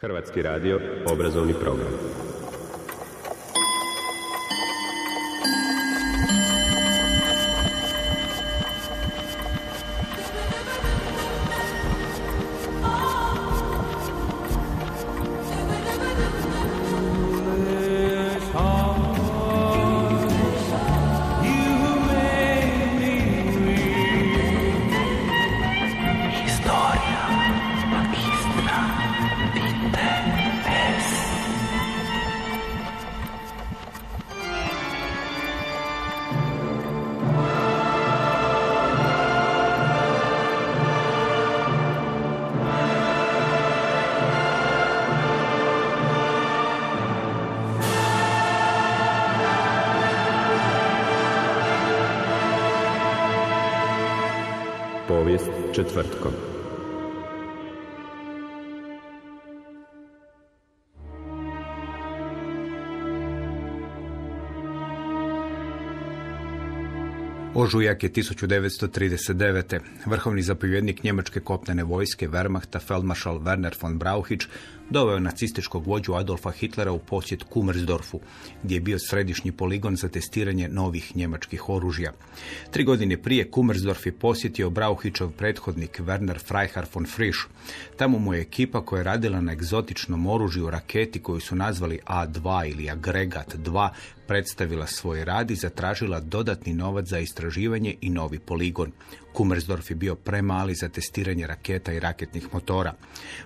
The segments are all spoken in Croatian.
Hrvatski radio, obrazovni program. четвъртък. Ožujak je 1939. Vrhovni zapovjednik njemačke kopnene vojske Wehrmachta Feldmaršal Werner von Brauchitsch doveo nacističkog vođu Adolfa Hitlera u posjet Kummersdorfu, gdje je bio središnji poligon za testiranje novih njemačkih oružja. Tri godine prije Kummersdorf je posjetio Brauchitschov prethodnik Werner Freihar von Frisch. Tamo mu je ekipa koja je radila na egzotičnom oružju raketi koju su nazvali A2 ili Agregat 2 predstavila svoj rad i zatražila dodatni novac za istraživanje istraživanje i novi poligon. Kummersdorf je bio premali za testiranje raketa i raketnih motora.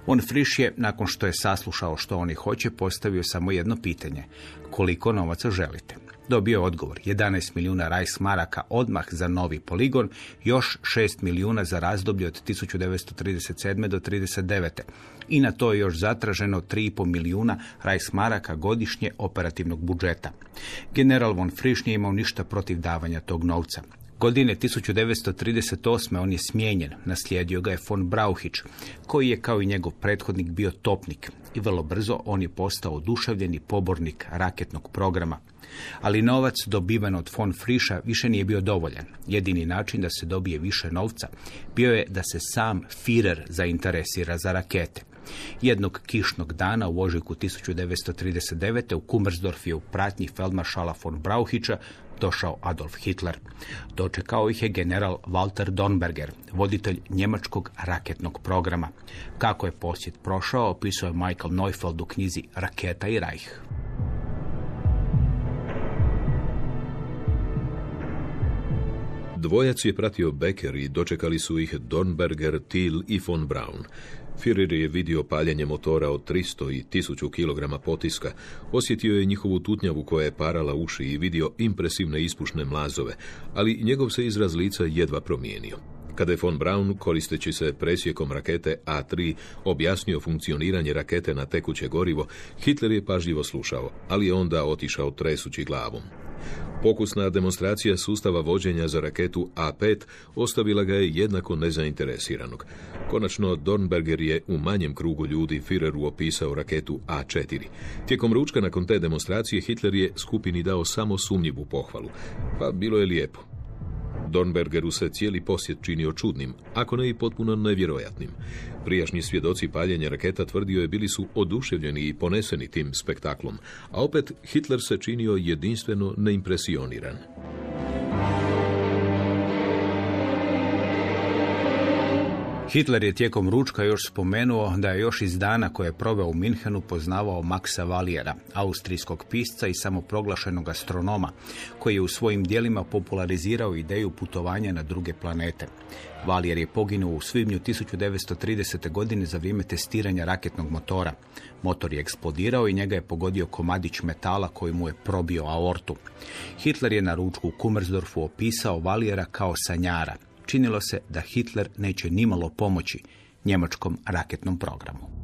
Von Frisch je, nakon što je saslušao što oni hoće, postavio samo jedno pitanje. Koliko novaca želite? Dobio je odgovor 11 milijuna rajsmaraka odmah za novi poligon, još 6 milijuna za razdoblje od 1937. do 1939. I na to je još zatraženo 3,5 milijuna rajsmaraka godišnje operativnog budžeta. General von Frisch nije imao ništa protiv davanja tog novca. Godine 1938. on je smijenjen, naslijedio ga je von Brauhić, koji je kao i njegov prethodnik bio topnik i vrlo brzo on je postao oduševljeni pobornik raketnog programa. Ali novac dobivan od von Friša više nije bio dovoljan. Jedini način da se dobije više novca bio je da se sam Führer zainteresira za rakete. Jednog kišnog dana u ožujku 1939. u Kummersdorf je u pratnji feldmaršala von Brauhića došao Adolf Hitler. Dočekao ih je general Walter Donberger, voditelj njemačkog raketnog programa. Kako je posjet prošao, opisao je Michael Neufeld u knjizi Raketa i Reich. Dvojac je pratio Becker i dočekali su ih Donberger, Thiel i von Braun. Führer je vidio paljenje motora od 300 i 1000 kg potiska, osjetio je njihovu tutnjavu koja je parala uši i vidio impresivne ispušne mlazove, ali njegov se izraz lica jedva promijenio kada je von Braun, koristeći se presjekom rakete A3, objasnio funkcioniranje rakete na tekuće gorivo, Hitler je pažljivo slušao, ali je onda otišao tresući glavom. Pokusna demonstracija sustava vođenja za raketu A5 ostavila ga je jednako nezainteresiranog. Konačno, Dornberger je u manjem krugu ljudi Führeru opisao raketu A4. Tijekom ručka nakon te demonstracije Hitler je skupini dao samo sumnjivu pohvalu. Pa bilo je lijepo, Dornbergeru se cijeli posjet činio čudnim, ako ne i potpuno nevjerojatnim. Prijašnji svjedoci paljenja raketa tvrdio je bili su oduševljeni i poneseni tim spektaklom, a opet Hitler se činio jedinstveno neimpresioniran. Hitler je tijekom ručka još spomenuo da je još iz dana koje je proveo u Minhenu poznavao Maxa valjera austrijskog pisca i samoproglašenog astronoma, koji je u svojim dijelima popularizirao ideju putovanja na druge planete. valjer je poginuo u svibnju 1930. godine za vrijeme testiranja raketnog motora. Motor je eksplodirao i njega je pogodio komadić metala koji mu je probio aortu. Hitler je na ručku u opisao valjera kao sanjara – činilo se da Hitler neće nimalo pomoći njemačkom raketnom programu.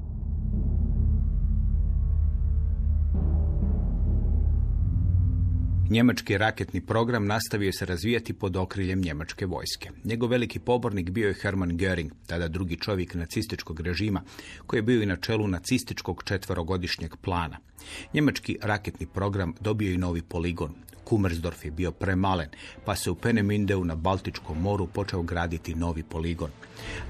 Njemački raketni program nastavio se razvijati pod okriljem njemačke vojske. Njegov veliki pobornik bio je Hermann Göring, tada drugi čovjek nacističkog režima, koji je bio i na čelu nacističkog četverogodišnjeg plana. Njemački raketni program dobio i novi poligon. Kummersdorf je bio premalen, pa se u Penemindeu na Baltičkom moru počeo graditi novi poligon.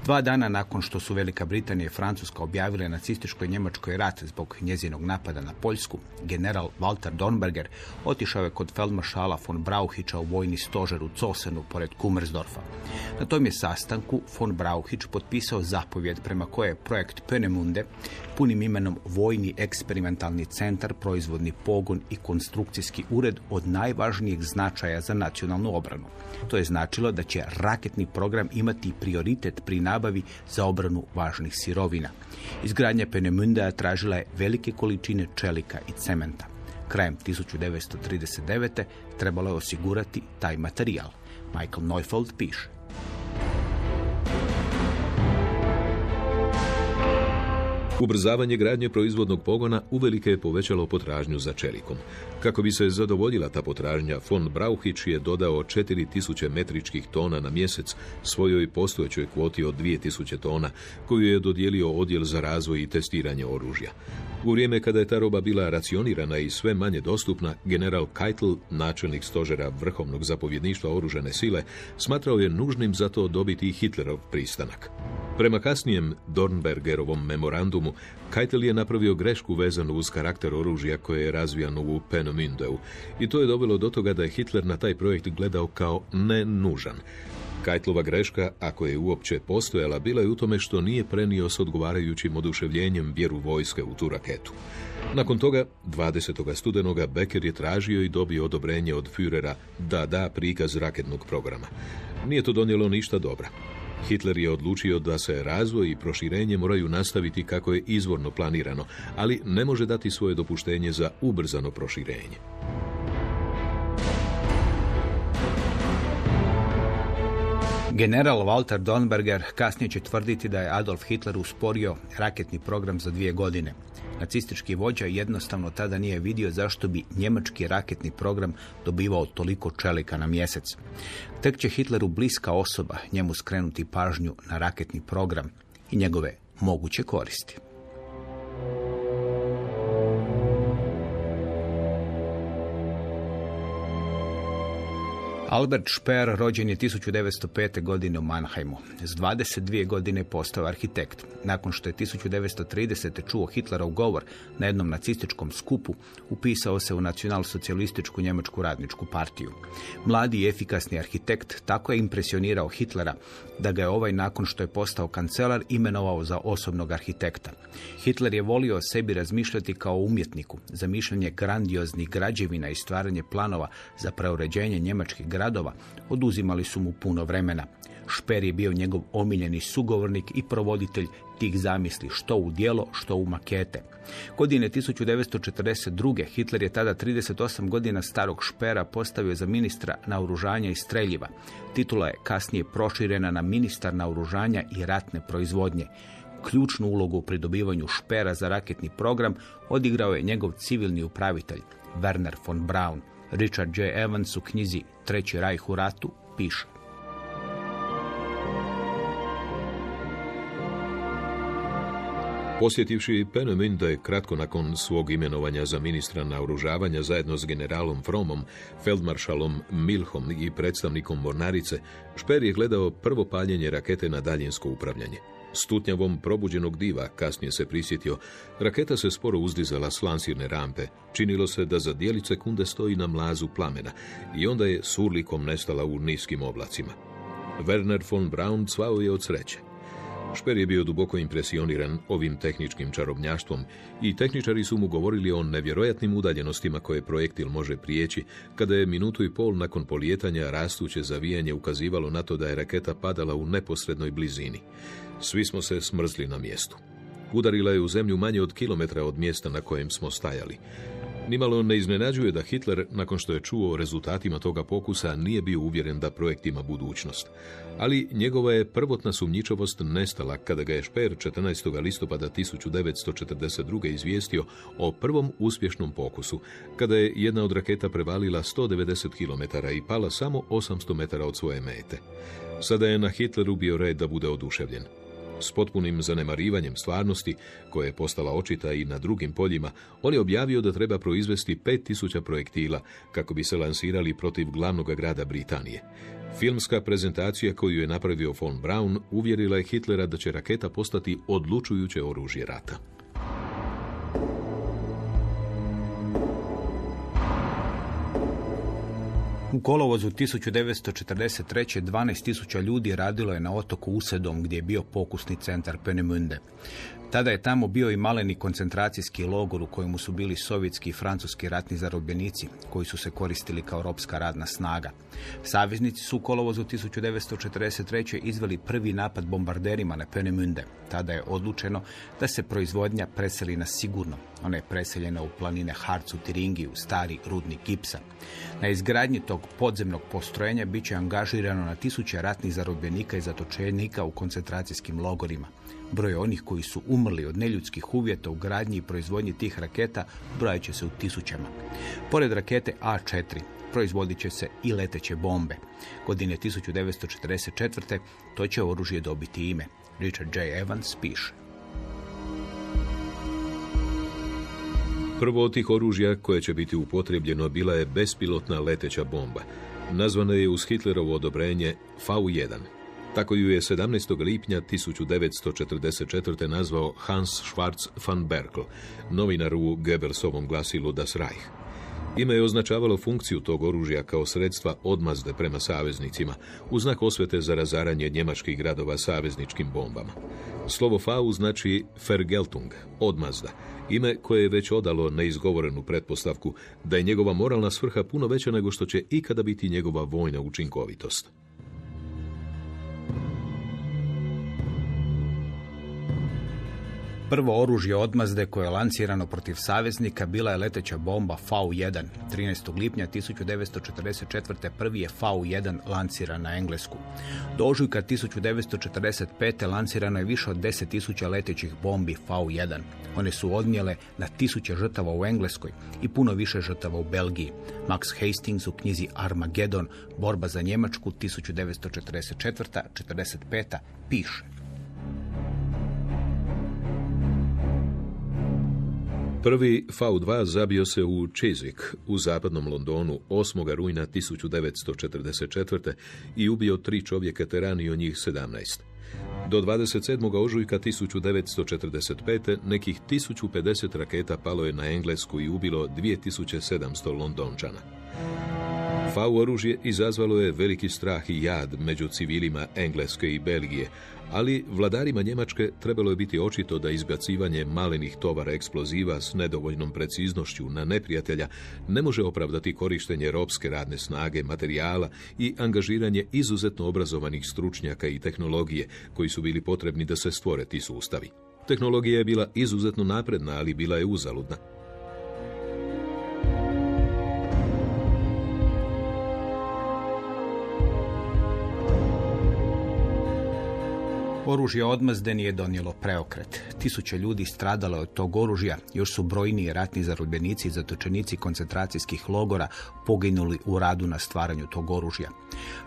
Dva dana nakon što su Velika Britanija i Francuska objavile nacističkoj Njemačkoj rat zbog njezinog napada na Poljsku, general Walter Dornberger otišao je kod Feldmaršala von Brauhića u vojni stožer u Cosenu pored Kumersdorfa. Na tom je sastanku von Brauhić potpisao zapovjed prema koje je projekt Penemunde, punim imenom Vojni eksperimentalni centar, proizvodni pogon i konstrukcijski ured od najvažnijeg značaja za nacionalnu obranu. To je značilo da će raketni program imati prioritet pri nabavi za obranu važnih sirovina. Izgradnja Penemunda tražila je velike količine čelika i cementa krajem 1939. trebalo je osigurati taj materijal. Michael Neufeld piše. Ubrzavanje gradnje proizvodnog pogona uvelike je povećalo potražnju za čelikom. Kako bi se zadovoljila ta potražnja, von Brauhić je dodao 4000 metričkih tona na mjesec svojoj postojećoj kvoti od 2000 tona, koju je dodijelio odjel za razvoj i testiranje oružja. U vrijeme kada je ta roba bila racionirana i sve manje dostupna, general Keitel, načelnik stožera vrhovnog zapovjedništva oružane sile, smatrao je nužnim za to dobiti Hitlerov pristanak. Prema kasnijem Dornbergerovom memorandumu, Keitel je napravio grešku vezanu uz karakter oružja koje je razvijano u Penomindeu i to je dovelo do toga da je Hitler na taj projekt gledao kao nenužan. Kajtlova greška, ako je uopće postojala, bila je u tome što nije prenio s odgovarajućim oduševljenjem vjeru vojske u tu raketu. Nakon toga, 20. studenoga, Becker je tražio i dobio odobrenje od Führera da da prikaz raketnog programa. Nije to donijelo ništa dobra. Hitler je odlučio da se razvoj i proširenje moraju nastaviti kako je izvorno planirano, ali ne može dati svoje dopuštenje za ubrzano proširenje. General Walter Donberger kasnije će tvrditi da je Adolf Hitler usporio raketni program za dvije godine. Nacistički vođa jednostavno tada nije vidio zašto bi njemački raketni program dobivao toliko čelika na mjesec. Tek će Hitleru bliska osoba njemu skrenuti pažnju na raketni program i njegove moguće koristi. Albert Speer rođen je 1905. godine u Mannheimu. S 22 godine postao arhitekt. Nakon što je 1930. čuo Hitlerov govor na jednom nacističkom skupu, upisao se u nacionalsocijalističku njemačku radničku partiju. Mladi i efikasni arhitekt tako je impresionirao Hitlera da ga je ovaj nakon što je postao kancelar imenovao za osobnog arhitekta. Hitler je volio sebi razmišljati kao umjetniku, zamišljanje grandioznih građevina i stvaranje planova za preuređenje njemačkih građevina radova, oduzimali su mu puno vremena. Šper je bio njegov omiljeni sugovornik i provoditelj tih zamisli, što u dijelo, što u makete. Godine 1942. Hitler je tada 38 godina starog špera postavio za ministra naoružanja i streljiva. Titula je kasnije proširena na ministar naoružanja i ratne proizvodnje. Ključnu ulogu u pridobivanju špera za raketni program odigrao je njegov civilni upravitelj, Werner von Braun. Richard J. Evans u knjizi Treći rajh u ratu piše. Posjetivši Penemin da je kratko nakon svog imenovanja za ministra naoružavanja zajedno s generalom Fromom, feldmaršalom Milhom i predstavnikom Mornarice, Šper je gledao prvo paljenje rakete na daljinsko upravljanje. Stutnjavom probuđenog diva, kasnije se prisjetio, raketa se sporo uzdizala s lansirne rampe. Činilo se da za dijeli sekunde stoji na mlazu plamena i onda je surlikom nestala u niskim oblacima. Werner von Braun cvao je od sreće. Šper je bio duboko impresioniran ovim tehničkim čarobnjaštvom i tehničari su mu govorili o nevjerojatnim udaljenostima koje projektil može prijeći kada je minutu i pol nakon polijetanja rastuće zavijanje ukazivalo na to da je raketa padala u neposrednoj blizini. Svi smo se smrzli na mjestu. Udarila je u zemlju manje od kilometra od mjesta na kojem smo stajali. Nimalo ne iznenađuje da Hitler, nakon što je čuo o rezultatima toga pokusa, nije bio uvjeren da projekt ima budućnost. Ali njegova je prvotna sumnjičavost nestala kada ga je Šper 14. listopada 1942. izvijestio o prvom uspješnom pokusu, kada je jedna od raketa prevalila 190 km i pala samo 800 metara od svoje mete. Sada je na Hitleru bio red da bude oduševljen. S potpunim zanemarivanjem stvarnosti, koja je postala očita i na drugim poljima, on je objavio da treba proizvesti 5000 projektila kako bi se lansirali protiv glavnog grada Britanije. Filmska prezentacija koju je napravio von Braun uvjerila je Hitlera da će raketa postati odlučujuće oružje rata. U kolovozu 1943. 12.000 ljudi radilo je na otoku Usedom gdje je bio pokusni centar Penemunde. Tada je tamo bio i maleni koncentracijski logor u kojemu su bili sovjetski i francuski ratni zarobljenici koji su se koristili kao ropska radna snaga. Saveznici su u kolovozu 1943. izveli prvi napad bombarderima na Penemünde. Tada je odlučeno da se proizvodnja preseli na sigurno. Ona je preseljena u planine Harcu Tiringi u stari rudnik gipsa. Na izgradnji tog podzemnog postrojenja bit će angažirano na tisuće ratnih zarobljenika i zatočenika u koncentracijskim logorima. Broj onih koji su umrli od neljudskih uvjeta u gradnji i proizvodnji tih raketa brojat će se u tisućama. Pored rakete A4 proizvodit će se i leteće bombe. Godine 1944. to će oružje dobiti ime. Richard J. Evans piše. Prvo od tih oružja koje će biti upotrebljeno bila je bespilotna leteća bomba. Nazvana je uz Hitlerovo odobrenje V1. Tako ju je 17. lipnja 1944. nazvao Hans Schwarz van Berkel, novinar u Goebbelsovom glasilu Das Reich. Ime je označavalo funkciju tog oružja kao sredstva odmazde prema saveznicima, u znak osvete za razaranje njemačkih gradova savezničkim bombama. Slovo FAU znači Fergeltung, odmazda, ime koje je već odalo neizgovorenu pretpostavku da je njegova moralna svrha puno veća nego što će ikada biti njegova vojna učinkovitost. Prvo oružje odmazde koje je lancirano protiv saveznika bila je leteća bomba V1. 13. lipnja 1944. prvi je V1 lanciran na Englesku. Do ožujka 1945. lancirano je više od 10.000 letećih bombi V1. One su odnijele na tisuće žrtava u Engleskoj i puno više žrtava u Belgiji. Max Hastings u knjizi Armageddon, borba za Njemačku 1944. 45. piše Prvi V2 zabio se u Chiswick u zapadnom Londonu 8. rujna 1944. i ubio tri čovjeka te ranio njih 17. Do 27. ožujka 1945. nekih 1050 raketa palo je na Englesku i ubilo 2700 Londončana. FAU oružje izazvalo je veliki strah i jad među civilima Engleske i Belgije, ali vladarima Njemačke trebalo je biti očito da izbacivanje malenih tovara eksploziva s nedovoljnom preciznošću na neprijatelja ne može opravdati korištenje ropske radne snage, materijala i angažiranje izuzetno obrazovanih stručnjaka i tehnologije koji su bili potrebni da se stvore ti sustavi. Tehnologija je bila izuzetno napredna, ali bila je uzaludna. oružja odmazde nije donijelo preokret. Tisuće ljudi stradalo od tog oružja, još su brojni ratni zarobljenici i zatočenici koncentracijskih logora poginuli u radu na stvaranju tog oružja.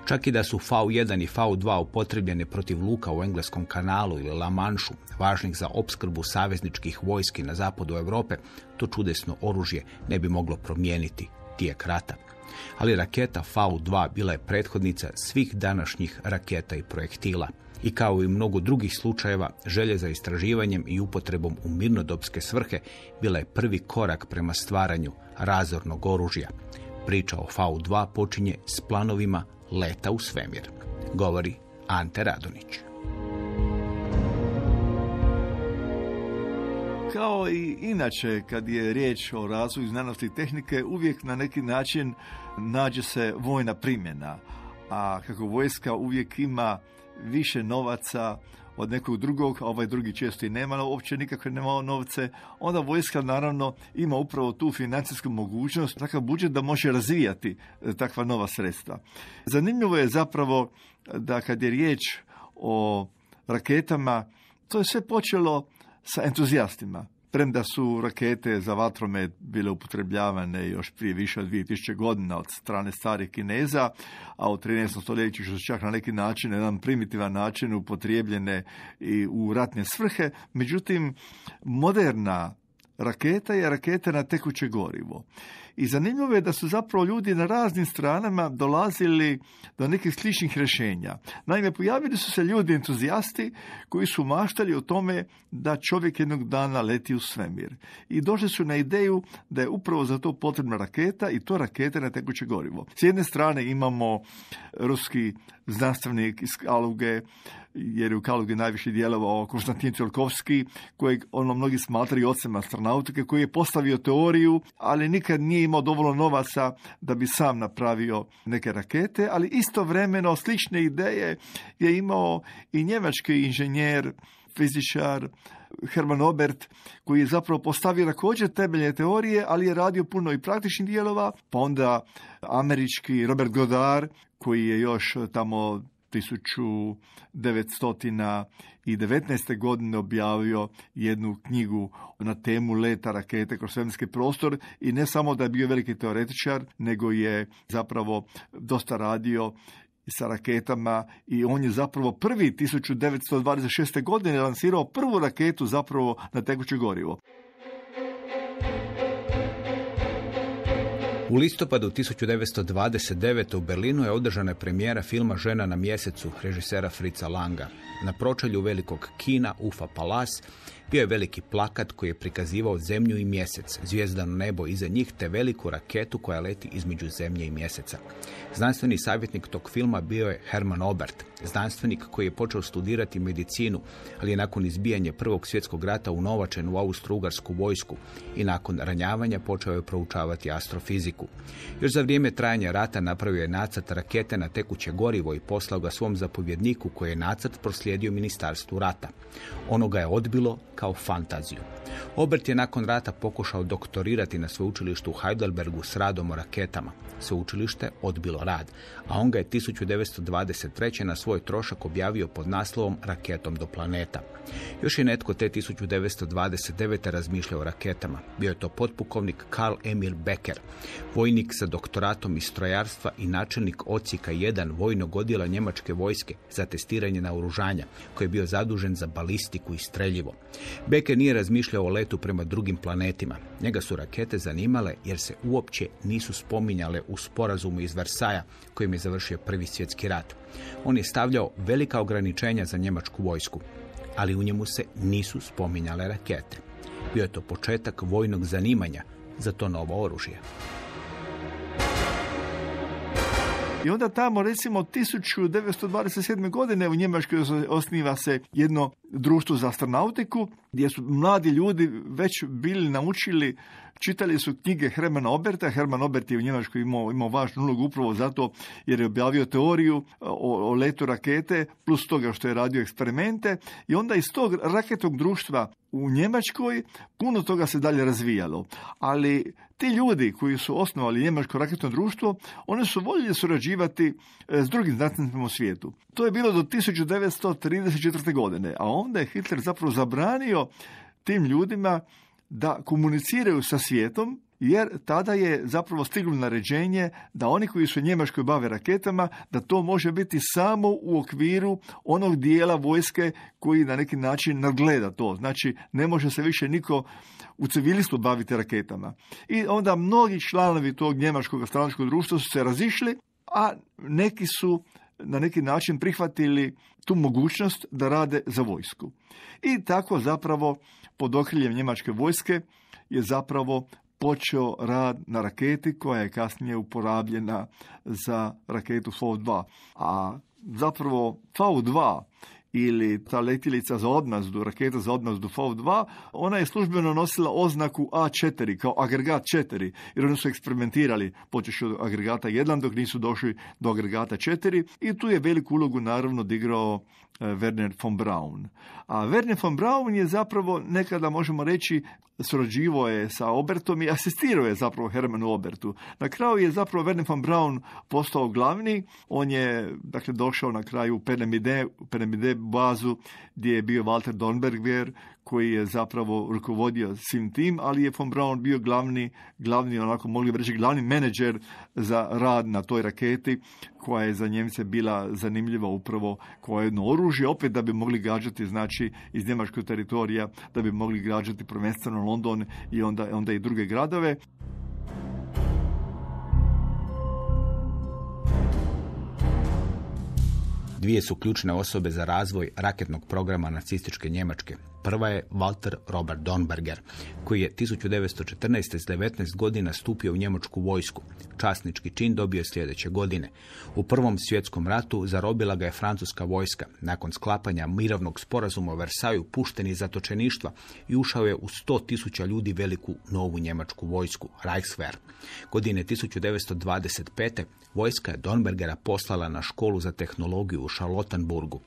Čak i da su V1 i V2 upotrebljene protiv luka u Engleskom kanalu ili La Manšu, važnih za opskrbu savezničkih vojski na zapadu Europe, to čudesno oružje ne bi moglo promijeniti tijek rata. Ali raketa V2 bila je prethodnica svih današnjih raketa i projektila – i kao i mnogo drugih slučajeva, želje za istraživanjem i upotrebom u mirnodopske svrhe bila je prvi korak prema stvaranju razornog oružja. Priča o V2 počinje s planovima leta u svemir, govori Ante Radonić. Kao i inače kad je riječ o razvoju znanosti i tehnike, uvijek na neki način nađe se vojna primjena. A kako vojska uvijek ima više novaca od nekog drugog, a ovaj drugi često i nema uopće nikakve nema novce, onda vojska naravno ima upravo tu financijsku mogućnost, takav budžet da može razvijati e, takva nova sredstva. Zanimljivo je zapravo da kad je riječ o raketama, to je sve počelo sa entuzijastima premda su rakete za vatromet bile upotrebljavane još prije više od 2000 godina od strane starih Kineza, a u 13. stoljeću su čak na neki način, na jedan primitivan način upotrijebljene i u ratne svrhe. Međutim, moderna raketa je raketa na tekuće gorivo i zanimljivo je da su zapravo ljudi na raznim stranama dolazili do nekih sličnih rješenja. Naime, pojavili su se ljudi entuzijasti koji su maštali o tome da čovjek jednog dana leti u svemir. I došli su na ideju da je upravo za to potrebna raketa i to rakete na tekuće gorivo. S jedne strane imamo ruski znanstvenik iz Kaluge, jer je u Kalugi najviše djelovao Konstantin kojeg ono mnogi smatraju ocem astronautike, koji je postavio teoriju, ali nikad nije imao dovoljno novaca da bi sam napravio neke rakete, ali istovremeno slične ideje je imao i njemački inženjer, fizičar, Herman Obert, koji je zapravo postavio također temeljne teorije, ali je radio puno i praktičnih dijelova, pa onda američki Robert Goddard, koji je još tamo 1919. godine objavio jednu knjigu na temu leta rakete kroz svemirski prostor i ne samo da je bio veliki teoretičar, nego je zapravo dosta radio sa raketama i on je zapravo prvi 1926. godine lansirao prvu raketu zapravo na tekuće gorivo. U listopadu 1929. u Berlinu je održana premijera filma Žena na mjesecu režisera Frica Langa. Na pročelju velikog kina Ufa Palas bio je veliki plakat koji je prikazivao zemlju i mjesec, zvijezdano nebo iza njih te veliku raketu koja leti između zemlje i mjeseca. Znanstveni savjetnik tog filma bio je Herman Obert, znanstvenik koji je počeo studirati medicinu, ali je nakon izbijanja Prvog svjetskog rata unovačen u Austro-Ugarsku vojsku i nakon ranjavanja počeo je proučavati astrofiziku. Još za vrijeme trajanja rata napravio je nacrt rakete na tekuće gorivo i poslao ga svom zapovjedniku koji je nacrt proslijedio ministarstvu rata. Ono ga je odbilo, kao fantaziju. Obert je nakon rata pokušao doktorirati na sveučilištu u Heidelbergu s radom o raketama. Sveučilište odbilo rad, a on ga je 1923. na svoj trošak objavio pod naslovom Raketom do planeta. Još je netko te 1929. razmišljao o raketama. Bio je to potpukovnik Karl Emil Becker, vojnik sa doktoratom iz strojarstva i načelnik Ocika 1 vojnog odjela njemačke vojske za testiranje oružanja, koji je bio zadužen za balistiku i streljivo. Beke nije razmišljao o letu prema drugim planetima. Njega su rakete zanimale jer se uopće nisu spominjale u sporazumu iz Varsaja kojim je završio Prvi svjetski rat. On je stavljao velika ograničenja za njemačku vojsku, ali u njemu se nisu spominjale rakete. Bio je to početak vojnog zanimanja za to novo oružje. I onda tamo recimo 1927. godine u Njemačkoj osniva se jedno društvu za astronautiku, gdje su mladi ljudi već bili naučili, čitali su knjige Hermana Oberta. Herman Obert je u Njemačkoj imao, imao važnu ulogu upravo zato jer je objavio teoriju e, o, letu rakete, plus toga što je radio eksperimente. I onda iz tog raketnog društva u Njemačkoj puno toga se dalje razvijalo. Ali ti ljudi koji su osnovali Njemačko raketno društvo, oni su voljeli surađivati e, s drugim znanstvenicima u svijetu. To je bilo do 1934. godine, a on onda je Hitler zapravo zabranio tim ljudima da komuniciraju sa svijetom, jer tada je zapravo stiglo naređenje da oni koji su Njemačkoj bave raketama, da to može biti samo u okviru onog dijela vojske koji na neki način nadgleda to. Znači, ne može se više niko u civilistu baviti raketama. I onda mnogi članovi tog njemačkog stranačkog društva su se razišli, a neki su na neki način prihvatili tu mogućnost da rade za vojsku. I tako zapravo pod okriljem njemačke vojske je zapravo počeo rad na raketi koja je kasnije uporabljena za raketu V2. A zapravo V2 ili ta letjelica za odmazdu, raketa za odmazdu FOV-2, ona je službeno nosila oznaku A4, kao agregat 4, jer oni su eksperimentirali počeš od agregata 1 dok nisu došli do agregata 4 i tu je veliku ulogu naravno digrao Eh, Werner von Braun. A Werner von Braun je zapravo, nekada možemo reći, srođivo je sa Obertom i asistirao je zapravo Hermanu Obertu. Na kraju je zapravo Werner von Braun postao glavni, on je dakle, došao na kraju u Penemide, bazu gdje je bio Walter jer koji je zapravo rukovodio svim tim, ali je von Braun bio glavni, glavni onako mogli reći, glavni menadžer za rad na toj raketi koja je za Njemce bila zanimljiva upravo koja je jedno oružje, opet da bi mogli gađati znači iz njemačkog teritorija, da bi mogli gađati prvenstveno London i onda, onda i druge gradove. Dvije su ključne osobe za razvoj raketnog programa nacističke Njemačke, Prva je Walter Robert Donberger, koji je 1914. s 19 godina stupio u njemačku vojsku. Časnički čin dobio je sljedeće godine. U Prvom svjetskom ratu zarobila ga je francuska vojska. Nakon sklapanja mirovnog sporazuma u Versaju pušteni iz zatočeništva i ušao je u 100.000 ljudi veliku novu njemačku vojsku, Reichswehr. Godine 1925. vojska je Donbergera poslala na školu za tehnologiju u Charlottenburgu.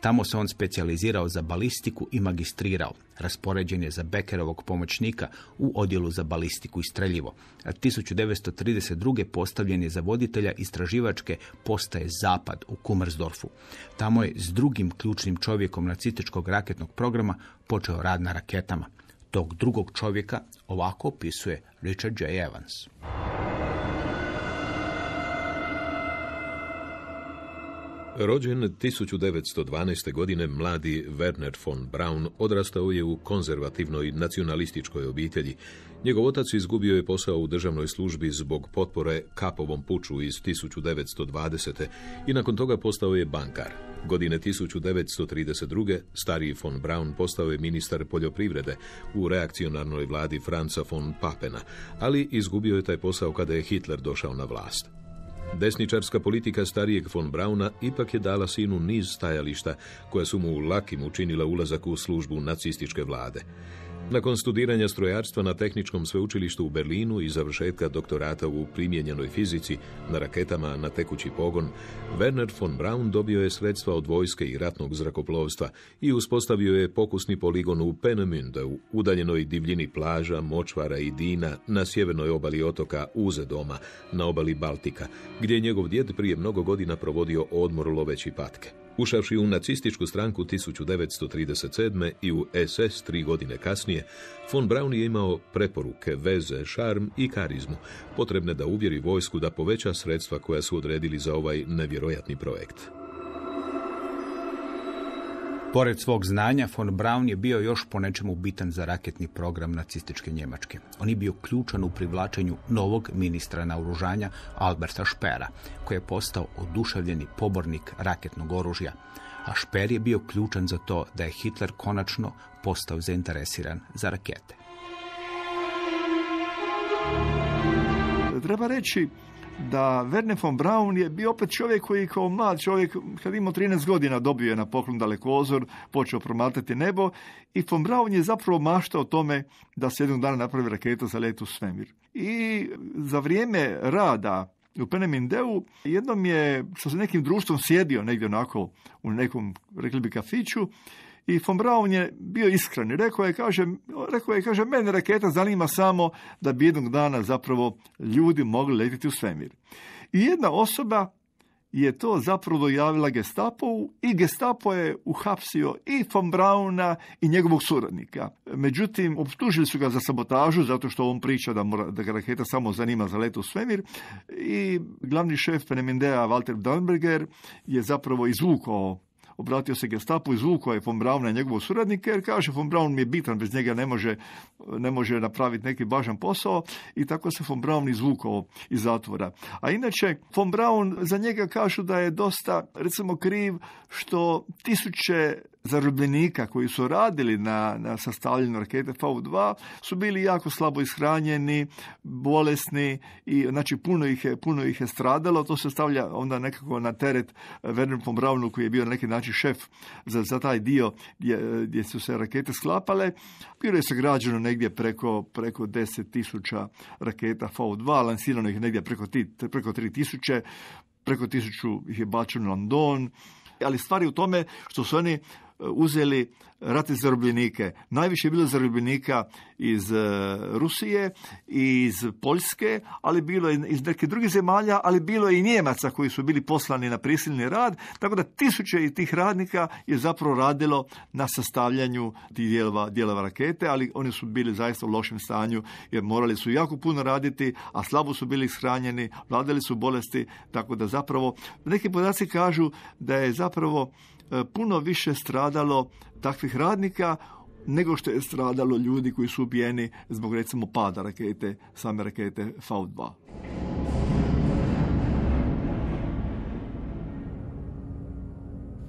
Tamo se on specijalizirao za balistiku i magistraciju. Raspoređen je za Beckerovog pomoćnika u odjelu za balistiku i streljivo. A 1932. postavljen je za voditelja istraživačke postaje Zapad u Kummersdorfu. Tamo je s drugim ključnim čovjekom nacističkog raketnog programa počeo rad na raketama. Tog drugog čovjeka ovako opisuje Richard J. Evans. Rođen 1912. godine, mladi Werner von Braun odrastao je u konzervativnoj nacionalističkoj obitelji. Njegov otac izgubio je posao u državnoj službi zbog potpore Kapovom puču iz 1920. i nakon toga postao je bankar. Godine 1932. stariji von Braun postao je ministar poljoprivrede u reakcionarnoj vladi Franca von Papena, ali izgubio je taj posao kada je Hitler došao na vlast. Desničarska politika starijeg von Brauna ipak je dala sinu niz stajališta koja su mu lakim učinila ulazak u službu nacističke vlade. Nakon studiranja strojarstva na Tehničkom sveučilištu u Berlinu i završetka doktorata u primijenjenoj fizici na raketama na tekući pogon, Werner von Braun dobio je sredstva od vojske i ratnog zrakoplovstva i uspostavio je pokusni poligon u Penemünde u udaljenoj divljini plaža, močvara i dina na sjevernoj obali otoka Uze doma na obali Baltika, gdje je njegov djed prije mnogo godina provodio odmor loveći patke. Ušavši u nacističku stranku 1937. i u SS tri godine kasnije, von Braun je imao preporuke, veze, šarm i karizmu, potrebne da uvjeri vojsku da poveća sredstva koja su odredili za ovaj nevjerojatni projekt. Pored svog znanja, von Braun je bio još po nečemu bitan za raketni program nacističke Njemačke. On je bio ključan u privlačenju novog ministra naoružanja Alberta Špera, koji je postao oduševljeni pobornik raketnog oružja. A Šper je bio ključan za to da je Hitler konačno postao zainteresiran za rakete. Treba reći da Werner von Braun je bio opet čovjek koji kao mlad čovjek, kad imao 13 godina, dobio je na poklon ozor, počeo promatrati nebo i von Braun je zapravo maštao tome da se jednog dana napravi raketa za let u svemir. I za vrijeme rada u Penemindeu jednom je sa nekim društvom sjedio negdje onako u nekom, rekli bi, kafiću i von Braun je bio iskren. Rekao je, kaže, rekao je, kaže, mene raketa zanima samo da bi jednog dana zapravo ljudi mogli letiti u svemir. I jedna osoba je to zapravo dojavila Gestapovu i Gestapo je uhapsio i von Brauna i njegovog suradnika. Međutim, optužili su ga za sabotažu zato što on priča da, da ga raketa samo zanima za let u svemir i glavni šef Penemindea Walter Dornberger je zapravo izvukao obratio se gestapu, izvukao je von Brauna i suradnika suradnika jer kaže von Braun mi je bitan, bez njega ne može, ne može napraviti neki važan posao i tako se von Braun izvukao iz zatvora. A inače, von Braun za njega kažu da je dosta, recimo, kriv što tisuće zarobljenika koji su radili na, na sastavljanju rakete V2 su bili jako slabo ishranjeni, bolesni i znači puno ih je, puno ih je stradalo. To se stavlja onda nekako na teret Werner von Braunu koji je bio na neki način šef za, taj dio gdje, su se rakete sklapale. Bilo je sagrađeno negdje preko, preko 10.000 raketa V2, lansirano ih negdje preko, tri preko 3.000, preko tisuću ih je bačeno u London, ali stvari u tome što su oni uzeli rate zarobljenike. Najviše je bilo zarobljenika iz e, Rusije iz Poljske, ali bilo je iz nekih drugih zemalja, ali bilo je i Njemaca koji su bili poslani na prisilni rad, tako da tisuće i tih radnika je zapravo radilo na sastavljanju tih dijelova, rakete, ali oni su bili zaista u lošem stanju jer morali su jako puno raditi, a slabo su bili shranjeni, vladali su bolesti, tako da zapravo neki podaci kažu da je zapravo E, puno više stradalo takvih radnika nego što je stradalo ljudi koji su ubijeni zbog recimo pada rakete, same rakete V2.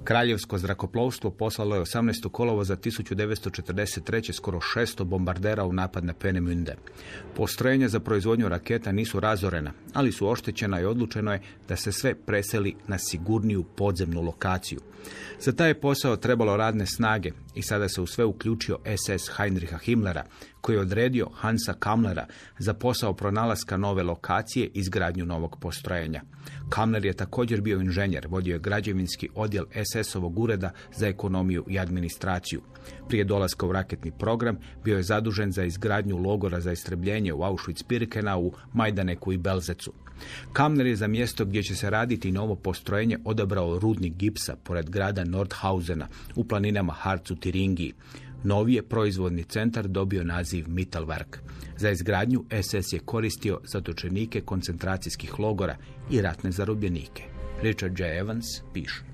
Kraljevsko zrakoplovstvo poslalo je 18. kolova za 1943. skoro 600 bombardera u napad na Penemünde. Postrojenja za proizvodnju raketa nisu razorena, ali su oštećena i odlučeno je da se sve preseli na sigurniju podzemnu lokaciju. Za taj posao trebalo radne snage i sada se u sve uključio SS Heinricha Himmlera, koji je odredio Hansa Kamlera za posao pronalaska nove lokacije i izgradnju novog postrojenja. Kamler je također bio inženjer, vodio je građevinski odjel SS-ovog ureda za ekonomiju i administraciju. Prije dolaska u raketni program bio je zadužen za izgradnju logora za istrebljenje u Auschwitz-Birkenau, u Majdaneku i Belzecu. Kamner je za mjesto gdje će se raditi novo postrojenje odabrao rudnik gipsa pored grada Nordhausena u planinama Harcu Tiringiji. Novi je proizvodni centar dobio naziv Mittelwerk. Za izgradnju SS je koristio zatočenike koncentracijskih logora i ratne zarobljenike. Richard J. Evans piše.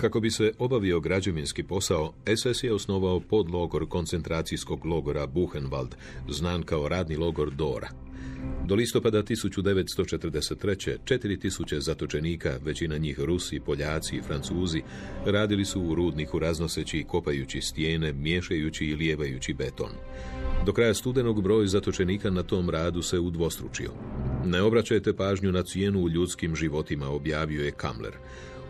Kako bi se obavio građevinski posao, SS je osnovao podlogor koncentracijskog logora Buchenwald, znan kao radni logor Dora. Do listopada 1943. 4000 zatočenika, većina njih Rusi, Poljaci i Francuzi, radili su u rudniku raznoseći i kopajući stijene, miješajući i lijevajući beton. Do kraja studenog broj zatočenika na tom radu se udvostručio. Ne obraćajte pažnju na cijenu u ljudskim životima, objavio je Kamler.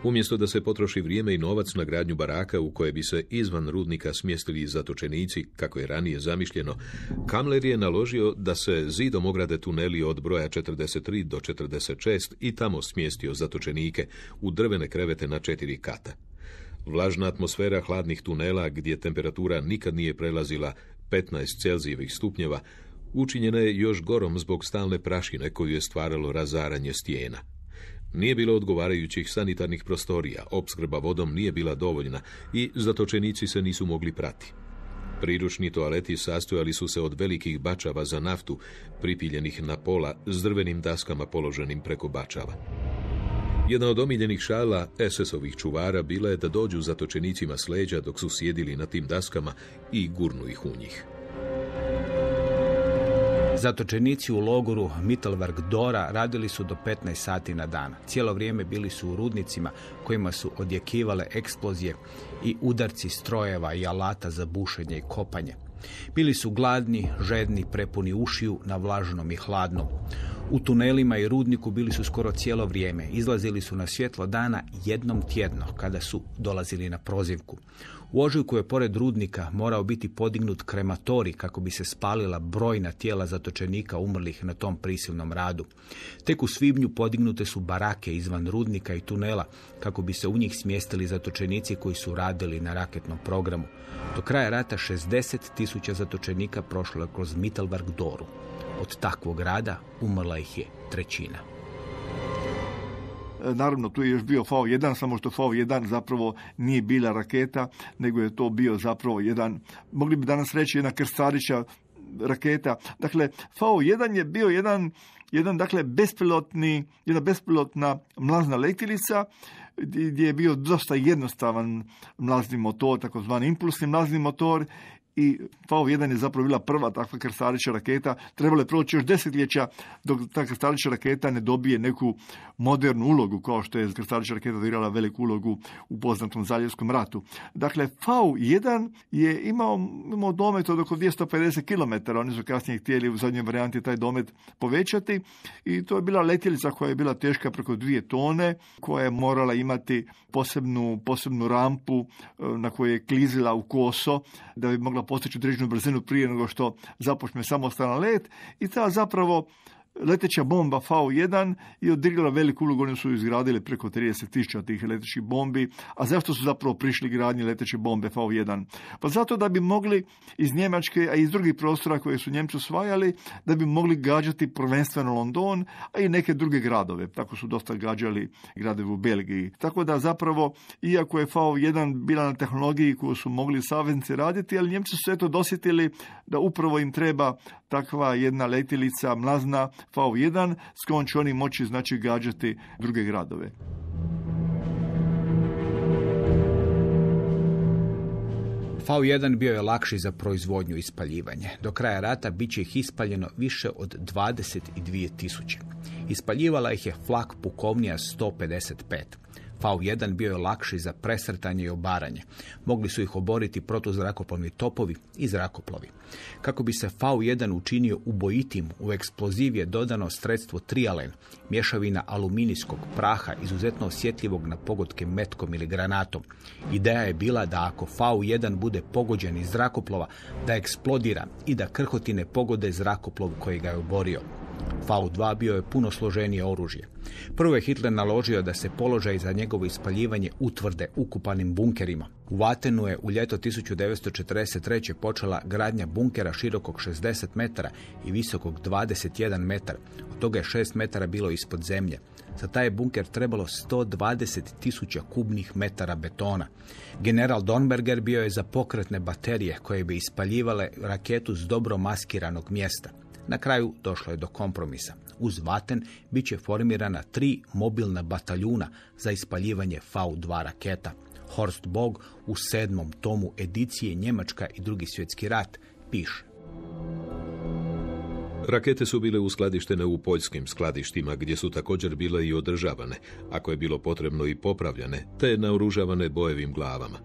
Umjesto da se potroši vrijeme i novac na gradnju baraka u koje bi se izvan rudnika smjestili zatočenici, kako je ranije zamišljeno, Kamler je naložio da se zidom ograde tuneli od broja 43 do 46 i tamo smjestio zatočenike u drvene krevete na četiri kata. Vlažna atmosfera hladnih tunela gdje temperatura nikad nije prelazila 15 Celzijevih stupnjeva učinjena je još gorom zbog stalne prašine koju je stvaralo razaranje stijena. Nije bilo odgovarajućih sanitarnih prostorija, opskrba vodom nije bila dovoljna i zatočenici se nisu mogli prati. Priručni toaleti sastojali su se od velikih bačava za naftu, pripiljenih na pola s drvenim daskama položenim preko bačava. Jedna od omiljenih šala SS-ovih čuvara bila je da dođu zatočenicima s leđa dok su sjedili na tim daskama i gurnu ih u njih. Zatočenici u logoru Mittelberg Dora radili su do 15 sati na dan. Cijelo vrijeme bili su u rudnicima kojima su odjekivale eksplozije i udarci strojeva i alata za bušenje i kopanje. Bili su gladni, žedni, prepuni ušiju na vlažnom i hladnom. U tunelima i rudniku bili su skoro cijelo vrijeme. Izlazili su na svjetlo dana jednom tjedno kada su dolazili na prozivku. U ožujku je pored rudnika morao biti podignut krematori kako bi se spalila brojna tijela zatočenika umrlih na tom prisilnom radu. Tek u svibnju podignute su barake izvan rudnika i tunela kako bi se u njih smjestili zatočenici koji su radili na raketnom programu. Do kraja rata 60 tisuća zatočenika prošlo je kroz Mittelberg Doru. Od takvog rada umrla ih je trećina. E, naravno, tu je još bio fao 1 samo što V1 zapravo nije bila raketa, nego je to bio zapravo jedan, mogli bi danas reći, jedna krstarića raketa. Dakle, V1 je bio jedan, jedan dakle, bespilotni, jedna bespilotna mlazna letilica gdje je bio dosta jednostavan mlazni motor, takozvani impulsni mlazni motor i Fau 1 je zapravo bila prva takva krstarića raketa. Trebalo je proći još desetljeća dok ta krstarića raketa ne dobije neku modernu ulogu, kao što je krstarića raketa dobirala veliku ulogu u poznatom zaljevskom ratu. Dakle, V1 je imao, imao domet od oko 250 km, oni su kasnije htjeli u zadnjoj varijanti taj domet povećati i to je bila letjelica koja je bila teška preko dvije tone, koja je morala imati posebnu, posebnu rampu eh, na kojoj je klizila u koso da bi mogla postići određenu brzinu prije nego što započne samostalan let i ta zapravo leteća bomba V1 je odigrala veliku ulogu, oni su izgradili preko 30.000 tih letećih bombi. A zašto su zapravo prišli gradnje leteće bombe V1? Pa zato da bi mogli iz Njemačke, a i iz drugih prostora koje su Njemci osvajali, da bi mogli gađati prvenstveno London, a i neke druge gradove. Tako su dosta gađali gradove u Belgiji. Tako da zapravo, iako je V1 bila na tehnologiji koju su mogli saveznici raditi, ali Njemci su eto dosjetili da upravo im treba takva jedna letilica, mlazna V1 s kojom će oni moći znači gađati druge gradove. V1 bio je lakši za proizvodnju i spaljivanje. Do kraja rata bit će ih ispaljeno više od 22.000. Ispaljivala ih je flak pukovnija 155. V1 bio je lakši za presretanje i obaranje. Mogli su ih oboriti protuzrakoplovni topovi i zrakoplovi. Kako bi se V1 učinio ubojitim, u eksploziv je dodano sredstvo trialen, mješavina aluminijskog praha izuzetno osjetljivog na pogodke metkom ili granatom. Ideja je bila da ako V1 bude pogođen iz zrakoplova, da eksplodira i da krhotine pogode zrakoplov koji ga je oborio. V2 bio je puno složenije oružje. Prvo je Hitler naložio da se položaj za njegovo ispaljivanje utvrde ukupanim bunkerima. U Vatenu je u ljeto 1943. počela gradnja bunkera širokog 60 metara i visokog 21 metar. Od toga je 6 metara bilo ispod zemlje. Za taj bunker trebalo 120 tisuća kubnih metara betona. General Donberger bio je za pokretne baterije koje bi ispaljivale raketu s dobro maskiranog mjesta. Na kraju došlo je do kompromisa. Uz Vaten bit će formirana tri mobilna bataljuna za ispaljivanje V2 raketa. Horst Bog u sedmom tomu edicije Njemačka i drugi svjetski rat piše. Rakete su bile uskladištene u poljskim skladištima gdje su također bile i održavane, ako je bilo potrebno i popravljane, te naoružavane bojevim glavama.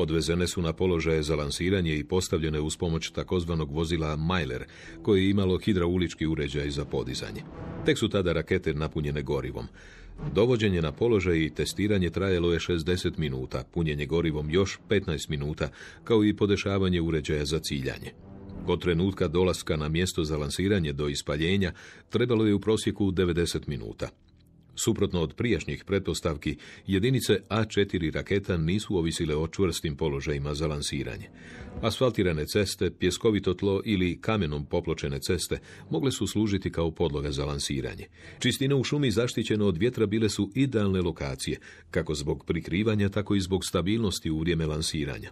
Odvezene su na položaje za lansiranje i postavljene uz pomoć takozvanog vozila majler koje je imalo hidraulički uređaj za podizanje. Tek su tada rakete napunjene gorivom. Dovođenje na položaj i testiranje trajalo je 60 minuta, punjenje gorivom još 15 minuta, kao i podešavanje uređaja za ciljanje. Od trenutka dolaska na mjesto za lansiranje do ispaljenja trebalo je u prosjeku 90 minuta. Suprotno od prijašnjih pretpostavki, jedinice A4 raketa nisu ovisile o čvrstim položajima za lansiranje. Asfaltirane ceste, pjeskovito tlo ili kamenom popločene ceste mogle su služiti kao podloga za lansiranje. Čistine u šumi zaštićene od vjetra bile su idealne lokacije, kako zbog prikrivanja, tako i zbog stabilnosti u vrijeme lansiranja.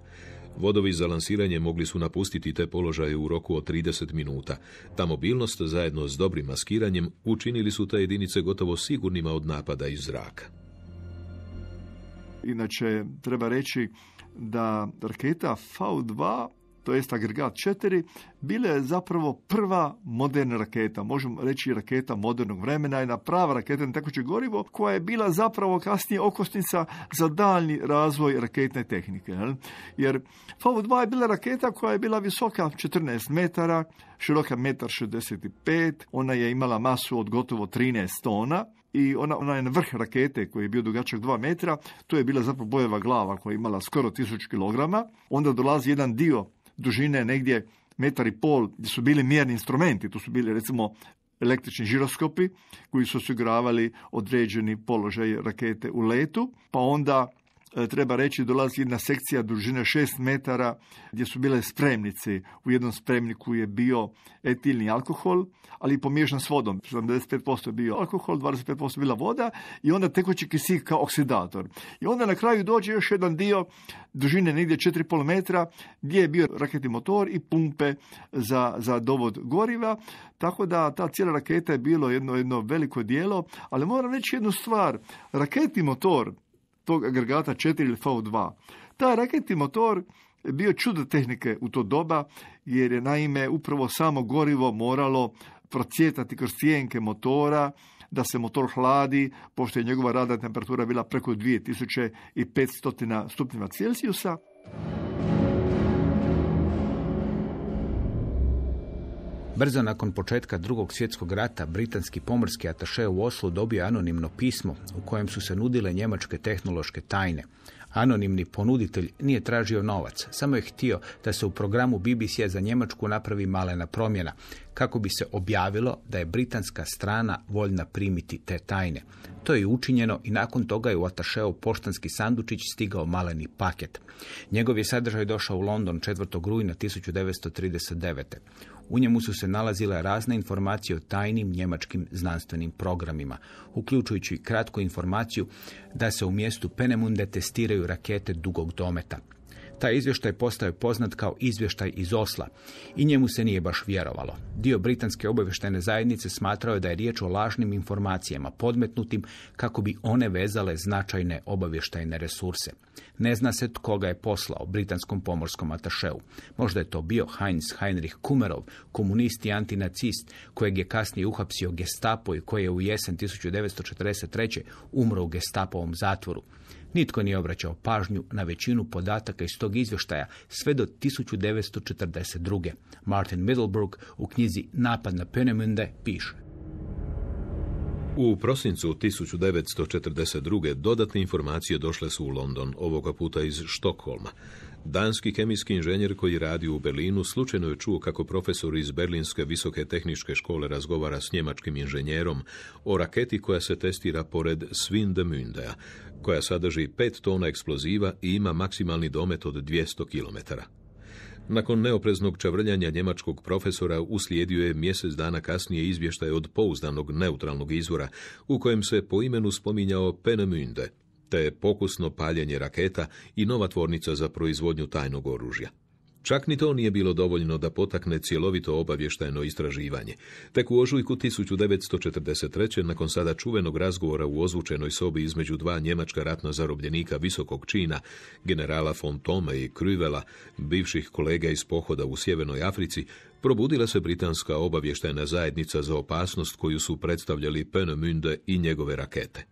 Vodovi za lansiranje mogli su napustiti te položaje u roku od 30 minuta. Ta mobilnost zajedno s dobrim maskiranjem učinili su te jedinice gotovo sigurnima od napada iz zraka. Inače, treba reći da raketa V2 to jest agregat 4, bila je zapravo prva moderna raketa, možemo reći raketa modernog vremena, jedna prava raketa na tekuće gorivo, koja je bila zapravo kasnije okosnica za daljni razvoj raketne tehnike. Jer f 2 je bila raketa koja je bila visoka 14 metara, široka 1,65 ona je imala masu od gotovo 13 tona, i ona, ona je na vrh rakete koji je bio dugačak 2 metra, to je bila zapravo bojeva glava koja je imala skoro 1000 kilograma, Onda dolazi jedan dio dužine negdje metar i pol, gdje su bili mjerni instrumenti, to su bili recimo električni žiroskopi koji su osiguravali određeni položaj rakete u letu, pa onda E, treba reći, dolazi jedna sekcija dužine 6 metara gdje su bile spremnice. U jednom spremniku je bio etilni alkohol, ali pomiješan s vodom. 75% je bio alkohol, 25% je bila voda i onda tekući kisik kao oksidator. I onda na kraju dođe još jedan dio dužine negdje 4,5 metra gdje je bio raketni motor i pumpe za, za dovod goriva. Tako da ta cijela raketa je bilo jedno, jedno veliko dijelo. Ali moram reći jednu stvar. Raketni motor tog agregata 4 V2. Taj raketni motor je bio čudo tehnike u to doba, jer je naime upravo samo gorivo moralo procijetati kroz cijenke motora, da se motor hladi, pošto je njegova radna temperatura bila preko 2500 stupnjeva Celsijusa. Brzo nakon početka drugog svjetskog rata, britanski pomorski ataše u Oslu dobio anonimno pismo u kojem su se nudile njemačke tehnološke tajne. Anonimni ponuditelj nije tražio novac, samo je htio da se u programu BBC-a za Njemačku napravi malena promjena, kako bi se objavilo da je britanska strana voljna primiti te tajne. To je učinjeno i nakon toga je u Atašeo poštanski sandučić stigao maleni paket. Njegov je sadržaj došao u London 4. rujna 1939. U njemu su se nalazile razne informacije o tajnim njemačkim znanstvenim programima, uključujući kratku informaciju da se u mjestu Penemunde testiraju rakete dugog dometa. Taj izvještaj postao je poznat kao izvještaj iz Osla i njemu se nije baš vjerovalo. Dio britanske obavještajne zajednice smatrao je da je riječ o lažnim informacijama podmetnutim kako bi one vezale značajne obavještajne resurse. Ne zna se tko ga je poslao britanskom pomorskom atašeu. Možda je to bio Heinz Heinrich Kumerov, komunist i antinacist, kojeg je kasnije uhapsio gestapo i koji je u jesen 1943. umro u gestapovom zatvoru. Nitko nije obraćao pažnju na većinu podataka iz tog izvještaja sve do 1942. Martin middlebrook u knjizi Napad na Penemunde piše. U prosincu 1942. dodatne informacije došle su u London, ovoga puta iz Štokholma. Danski kemijski inženjer koji radi u Berlinu slučajno je čuo kako profesor iz Berlinske visoke tehničke škole razgovara s njemačkim inženjerom o raketi koja se testira pored Svindemündeja, koja sadrži pet tona eksploziva i ima maksimalni domet od 200 km. Nakon neopreznog čavrljanja njemačkog profesora uslijedio je mjesec dana kasnije izvještaj od pouzdanog neutralnog izvora u kojem se po imenu spominjao Penemünde, te pokusno paljenje raketa i nova tvornica za proizvodnju tajnog oružja. Čak ni to nije bilo dovoljno da potakne cjelovito obavještajno istraživanje. Tek u ožujku 1943. nakon sada čuvenog razgovora u ozvučenoj sobi između dva njemačka ratna zarobljenika visokog čina, generala von Tome i Krüvela, bivših kolega iz pohoda u Sjevernoj Africi, probudila se britanska obavještajna zajednica za opasnost koju su predstavljali Penemünde i njegove rakete.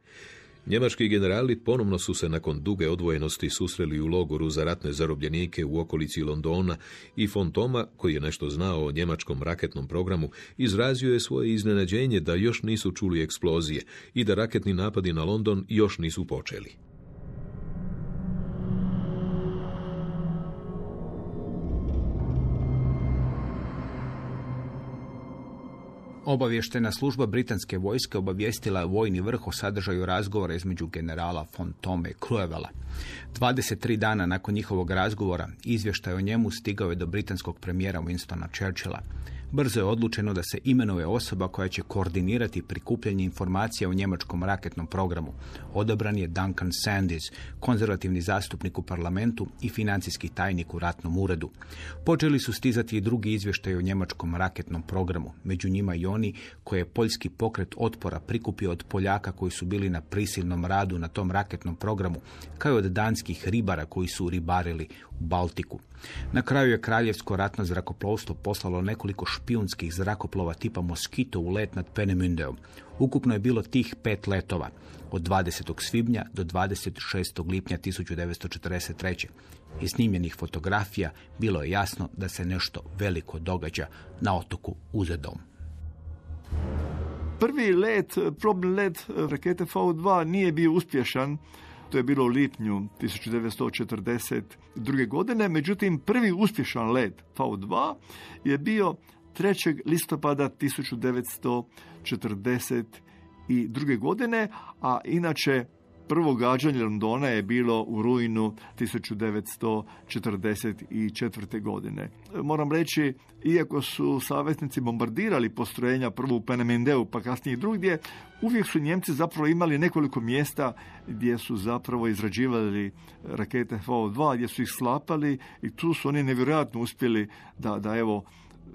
Njemački generali ponovno su se nakon duge odvojenosti susreli u logoru za ratne zarobljenike u okolici Londona i Fontoma, koji je nešto znao o njemačkom raketnom programu, izrazio je svoje iznenađenje da još nisu čuli eksplozije i da raketni napadi na London još nisu počeli. Obavještena služba britanske vojske obavijestila je vojni vrh o sadržaju razgovora između generala Fontome Tome Kruevela. 23 dana nakon njihovog razgovora izvještaj o njemu stigao je do britanskog premijera Winstona Churchilla. Brzo je odlučeno da se imenuje osoba koja će koordinirati prikupljanje informacija o njemačkom raketnom programu. Odabran je Duncan Sandys, konzervativni zastupnik u parlamentu i financijski tajnik u ratnom uredu. Počeli su stizati i drugi izvještaji o njemačkom raketnom programu, među njima i oni koje je poljski pokret otpora prikupio od Poljaka koji su bili na prisilnom radu na tom raketnom programu, kao i od danskih ribara koji su ribarili Baltiku. Na kraju je kraljevsko ratno zrakoplovstvo poslalo nekoliko špijunskih zrakoplova tipa Moskito u let nad Penemundeom. Ukupno je bilo tih pet letova od 20. svibnja do 26. lipnja 1943. Iz snimljenih fotografija bilo je jasno da se nešto veliko događa na otoku Uzedom. Prvi let, problem let rakete V2 nije bio uspješan to je bilo u lipnju 1942. godine, međutim prvi uspješan let V2 je bio 3. listopada 1942. godine, a inače Prvo gađanje Londona je bilo u rujnu 1944. godine. Moram reći, iako su saveznici bombardirali postrojenja prvo u Penemendeu pa kasnije i drugdje, uvijek su Njemci zapravo imali nekoliko mjesta gdje su zapravo izrađivali rakete V2, gdje su ih slapali i tu su oni nevjerojatno uspjeli da, da evo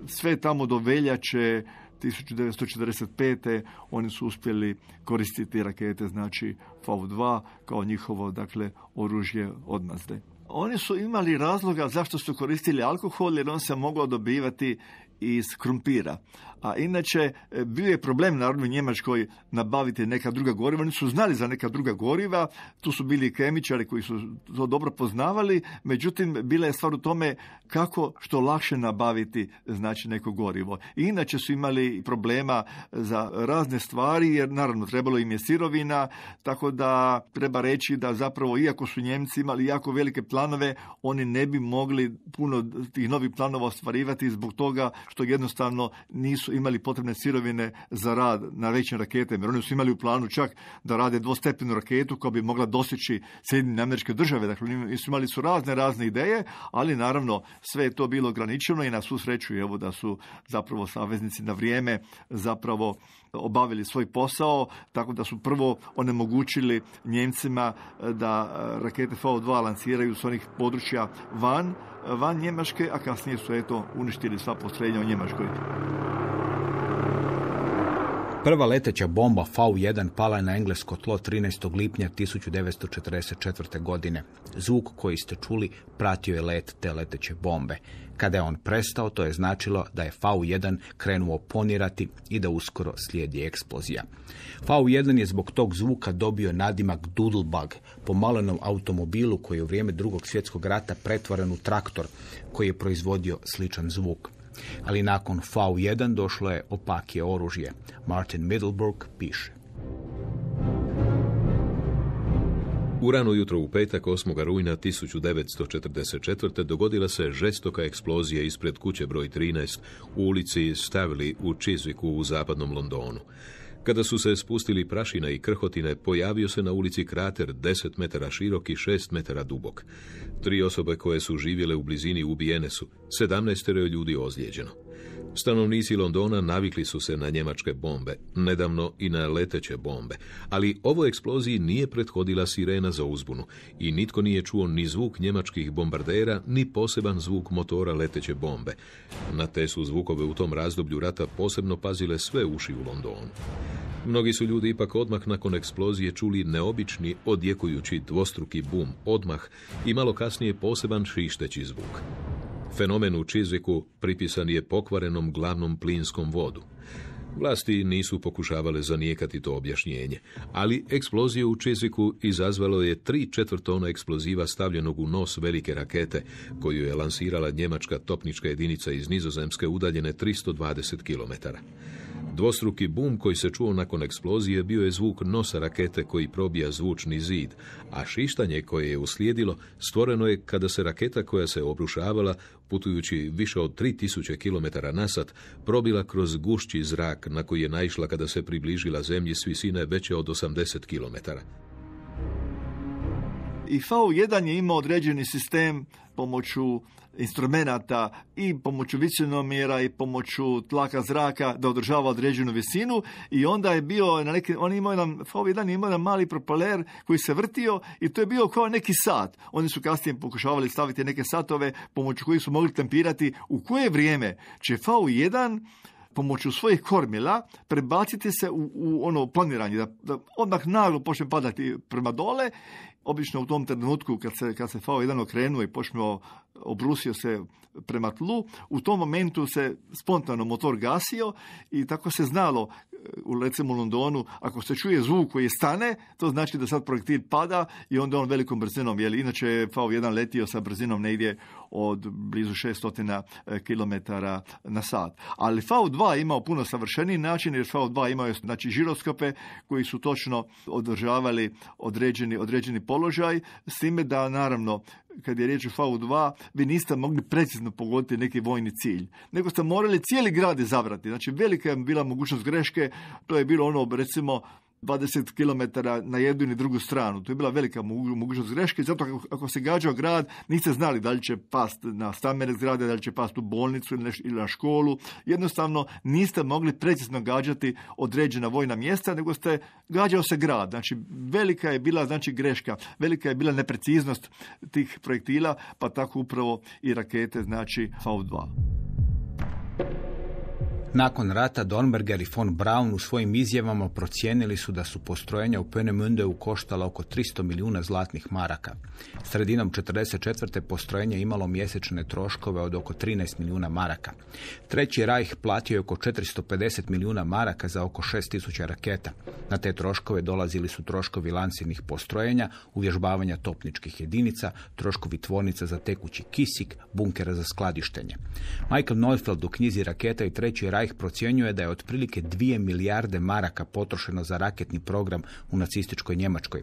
sve tamo do veljače 1945. oni su uspjeli koristiti rakete, znači V2, kao njihovo dakle, oružje odmazde. Oni su imali razloga zašto su koristili alkohol jer on se mogao dobivati iz krumpira. A inače, e, bio je problem narodnoj Njemačkoj nabaviti neka druga goriva. Oni su znali za neka druga goriva, tu su bili kemičari koji su to dobro poznavali, međutim, bila je stvar u tome kako što lakše nabaviti znači neko gorivo. I inače su imali problema za razne stvari, jer naravno trebalo im je sirovina, tako da treba reći da zapravo, iako su Njemci imali jako velike planove, oni ne bi mogli puno tih novih planova ostvarivati zbog toga što jednostavno nisu imali potrebne sirovine za rad na većim raketama, jer oni su imali u planu čak da rade dvostepenu raketu koja bi mogla dosjeći Sjedinjene američke države. Dakle, oni su imali su razne, razne ideje, ali naravno sve je to bilo ograničeno i na svu sreću evo da su zapravo saveznici na vrijeme zapravo obavili svoj posao, tako da su prvo onemogućili Njemcima e, da e, rakete V2 lanciraju s onih područja van, e, van Njemačke, a kasnije su eto uništili sva posrednja u Njemačkoj. Prva leteća bomba V1 pala je na englesko tlo 13. lipnja 1944. godine. Zvuk koji ste čuli pratio je let te leteće bombe. Kada je on prestao, to je značilo da je V1 krenuo ponirati i da uskoro slijedi eksplozija. V1 je zbog tog zvuka dobio nadimak Doodlebug, po malenom automobilu koji je u vrijeme drugog svjetskog rata pretvoren u traktor koji je proizvodio sličan zvuk. Ali nakon V1 došlo je opakije oružje. Martin Middleburg piše. U rano jutro u petak 8. rujna 1944. dogodila se žestoka eksplozija ispred kuće broj 13 u ulici Stavili u Čizviku u zapadnom Londonu. Kada su se spustili prašine i krhotine, pojavio se na ulici krater 10 metara širok i 6 metara dubok. Tri osobe koje su živjele u blizini ubijene su, 17 ljudi ozlijeđeno. Stanovnici Londona navikli su se na njemačke bombe, nedavno i na leteće bombe, ali ovoj eksploziji nije prethodila sirena za uzbunu i nitko nije čuo ni zvuk njemačkih bombardera, ni poseban zvuk motora leteće bombe. Na te su zvukove u tom razdoblju rata posebno pazile sve uši u Londonu. Mnogi su ljudi ipak odmah nakon eksplozije čuli neobični, odjekujući dvostruki bum odmah i malo kasnije poseban šišteći zvuk. Fenomen u Čiziku pripisan je pokvarenom glavnom plinskom vodu. Vlasti nisu pokušavale zanijekati to objašnjenje, ali eksploziju u Čiziku izazvalo je tri četvrtona eksploziva stavljenog u nos velike rakete, koju je lansirala njemačka topnička jedinica iz Nizozemske udaljene 320 km. Dvostruki bum koji se čuo nakon eksplozije bio je zvuk nosa rakete koji probija zvučni zid, a šištanje koje je uslijedilo stvoreno je kada se raketa koja se obrušavala, putujući više od 3000 km na sat probila kroz gušći zrak na koji je naišla kada se približila zemlji s visine veće od 80 km. I V1 je imao određeni sistem pomoću instrumenata i pomoću mjera i pomoću tlaka zraka da održava određenu visinu i onda je bio na neki, on imao jedan, ovaj 1 je imao jedan mali propeler koji se vrtio i to je bio kao neki sat. Oni su kasnije pokušavali staviti neke satove pomoću kojih su mogli tempirati u koje vrijeme će V1 pomoću svojih kormila prebaciti se u, u ono planiranje, da, da odmah naglo počne padati prema dole obično u tom trenutku kad se, kad se V1 okrenuo i počnuo obrusio se prema tlu, u tom momentu se spontano motor gasio i tako se znalo u recimo Londonu, ako se čuje zvuk koji stane, to znači da sad projektil pada i onda on velikom brzinom, jer inače je V1 letio sa brzinom negdje od blizu 600 e, km na sat. Ali V2 imao puno savršeniji način, jer V2 imao je znači, žiroskope koji su točno održavali određeni, određeni položaj, s time da naravno kad je riječ o FAU-2, vi niste mogli precizno pogoditi neki vojni cilj, nego ste morali cijeli grad izabrati. Znači, velika je bila mogućnost greške, to je bilo ono, recimo, 20 km na jednu i drugu stranu. To je bila velika mogućnost greške, zato ako se gađao grad, niste znali da li će past na stambene zgrade, da li će past u bolnicu ili na školu. Jednostavno niste mogli precizno gađati određena vojna mjesta, nego ste gađao se grad. Znači velika je bila znači greška, velika je bila nepreciznost tih projektila, pa tako upravo i rakete znači V2. Nakon rata Dornberger i von Braun u svojim izjavama procijenili su da su postrojenja u Pönemündeu koštala oko 300 milijuna zlatnih maraka. Sredinom 44. postrojenje imalo mjesečne troškove od oko 13 milijuna maraka. Treći rajh platio je oko 450 milijuna maraka za oko 6000 raketa. Na te troškove dolazili su troškovi lansirnih postrojenja, uvježbavanja topničkih jedinica, troškovi tvornica za tekući kisik, bunkera za skladištenje. Michael Neufeld u knjizi Raketa i Treći rajh Reich procjenjuje da je otprilike 2 milijarde maraka potrošeno za raketni program u nacističkoj Njemačkoj.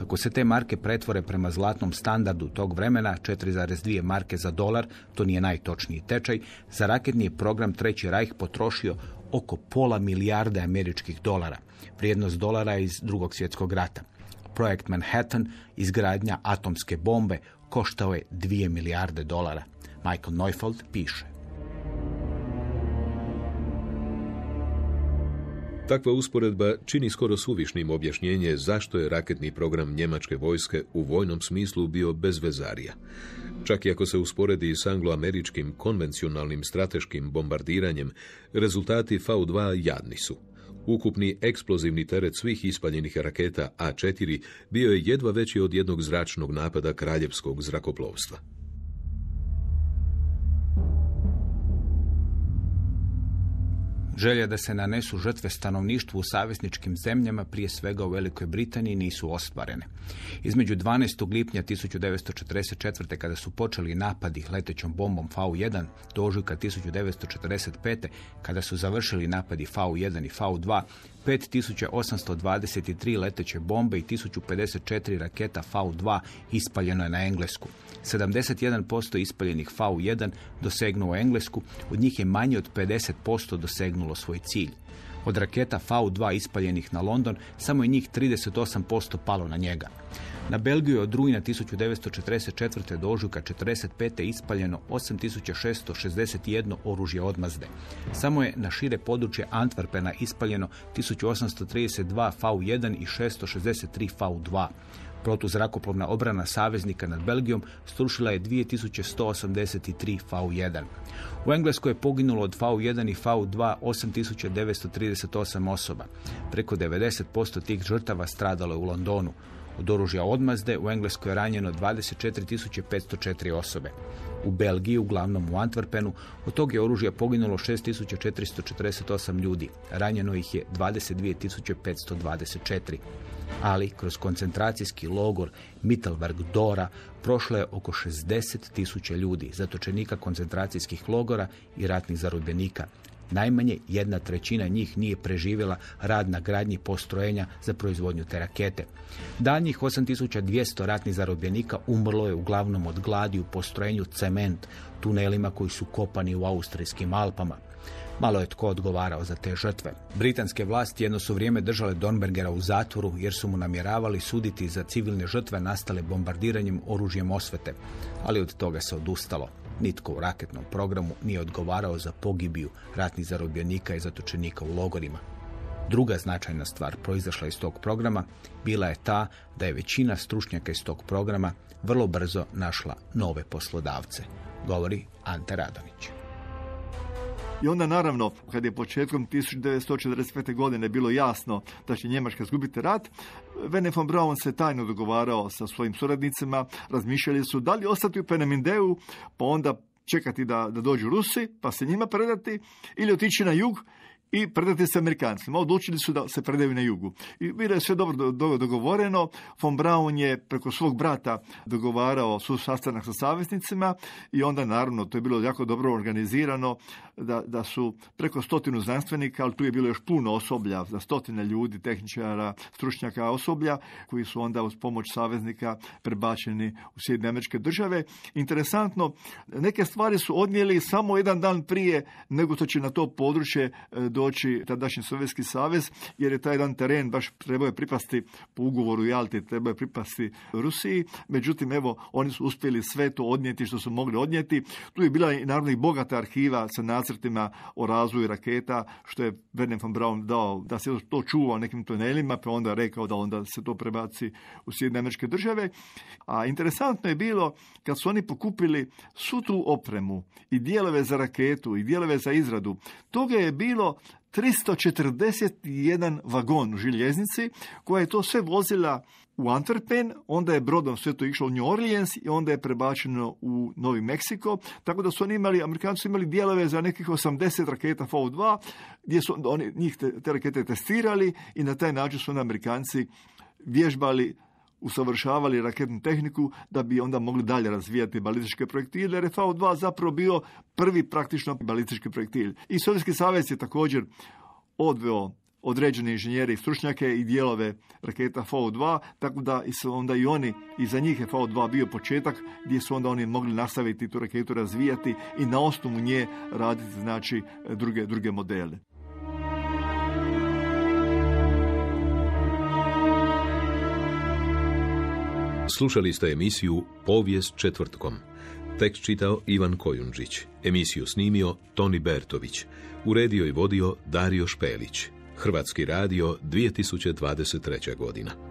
Ako se te marke pretvore prema zlatnom standardu tog vremena, 4,2 marke za dolar, to nije najtočniji tečaj, za raketni je program Treći Reich potrošio oko pola milijarde američkih dolara, vrijednost dolara iz drugog svjetskog rata. Projekt Manhattan, izgradnja atomske bombe, koštao je 2 milijarde dolara. Michael Neufeld piše. Takva usporedba čini skoro suvišnim objašnjenje zašto je raketni program njemačke vojske u vojnom smislu bio vezarija. Čak i ako se usporedi s angloameričkim konvencionalnim strateškim bombardiranjem, rezultati V2 jadni su. Ukupni eksplozivni teret svih ispaljenih raketa A4 bio je jedva veći od jednog zračnog napada kraljevskog zrakoplovstva. Želje da se nanesu žrtve stanovništvu u savezničkim zemljama, prije svega u Velikoj Britaniji, nisu ostvarene. Između 12. lipnja 1944. kada su počeli napadi letećom bombom V1 do 1945. kada su završili napadi V1 i V2, 5823 leteće bombe i 1054 raketa V2 ispaljeno je na Englesku. 71% ispaljenih V1 dosegnuo Englesku, od njih je manje od 50% dosegnulo svoj cilj. Od raketa V2 ispaljenih na London, samo je njih 38% palo na njega. Na Belgiju je od rujna 1944. do ožujka 1945. ispaljeno 8661 oružje odmazde. Samo je na šire područje Antwerpena ispaljeno 1832 V1 i 663 V2. Protuzrakoplovna obrana saveznika nad Belgijom strušila je 2183 V1. U Engleskoj je poginulo od V1 i V2 8938 osoba. Preko 90% tih žrtava stradalo je u Londonu. Od oružja odmazde u Engleskoj je ranjeno 24.504 osobe. U Belgiji, uglavnom u Antwerpenu, od tog je oružja poginulo 6.448 ljudi. Ranjeno ih je 22.524. Ali kroz koncentracijski logor Mittelberg Dora prošlo je oko 60.000 ljudi, zatočenika koncentracijskih logora i ratnih zarobljenika, Najmanje jedna trećina njih nije preživjela rad na gradnji postrojenja za proizvodnju te rakete. Danjih 8200 ratnih zarobljenika umrlo je uglavnom od gladi u postrojenju cement, tunelima koji su kopani u austrijskim Alpama. Malo je tko odgovarao za te žrtve. Britanske vlasti jedno su vrijeme držale Donbergera u zatvoru jer su mu namjeravali suditi za civilne žrtve nastale bombardiranjem oružjem osvete, ali od toga se odustalo. Nitko u raketnom programu nije odgovarao za pogibiju ratnih zarobljenika i zatočenika u logorima. Druga značajna stvar proizašla iz tog programa bila je ta da je većina stručnjaka iz tog programa vrlo brzo našla nove poslodavce, govori Ante Radonić. I onda naravno, kad je početkom 1945. godine bilo jasno da će Njemačka zgubiti rat, Vene von Braun se tajno dogovarao sa svojim suradnicima, razmišljali su da li ostati u Penemindeu, pa onda čekati da, da dođu Rusi, pa se njima predati, ili otići na jug i predati se Amerikancima. Odlučili su da se predaju na jugu. I bilo je sve dobro dogovoreno. Von Braun je preko svog brata dogovarao su sastanak sa saveznicima i onda naravno to je bilo jako dobro organizirano da, da su preko stotinu znanstvenika, ali tu je bilo još puno osoblja, za stotine ljudi, tehničara, stručnjaka osoblja koji su onda uz pomoć saveznika prebačeni u Sjedinje američke države. Interesantno, neke stvari su odnijeli samo jedan dan prije nego što će na to područje do e, doći tadašnji Sovjetski savez jer je taj jedan teren baš trebao je pripasti po ugovoru Jalti, trebao je pripasti Rusiji. Međutim, evo, oni su uspjeli sve to odnijeti što su mogli odnijeti. Tu je bila i naravno i bogata arhiva sa nacrtima o razvoju raketa, što je Werner von Braun dao da se to čuva nekim tunelima, pa onda rekao da onda se to prebaci u Sjedine američke države. A interesantno je bilo kad su oni pokupili svu tu opremu i dijelove za raketu i dijelove za izradu, toga je bilo 341 vagon u željeznici, koja je to sve vozila u Antwerpen, onda je brodom sve to išlo u New Orleans i onda je prebačeno u Novi Meksiko, tako da su oni imali, Amerikanci su imali dijelove za nekih 80 raketa V2, gdje su oni njih te, rakete testirali i na taj način su Amerikanci vježbali usavršavali raketnu tehniku da bi onda mogli dalje razvijati balističke projektile, jer je fau 2 zapravo bio prvi praktično balistički projektil. I Sovjetski savez je također odveo određene inženjere i stručnjake i dijelove raketa fau 2 tako da su onda i oni, i za njih je fau 2 bio početak gdje su onda oni mogli nastaviti tu raketu razvijati i na osnovu nje raditi znači druge, druge modele. Slušali ste emisiju Povijest četvrtkom. Tekst čitao Ivan Kojundžić. Emisiju snimio Toni Bertović. Uredio i vodio Dario Špelić. Hrvatski radio 2023. godina.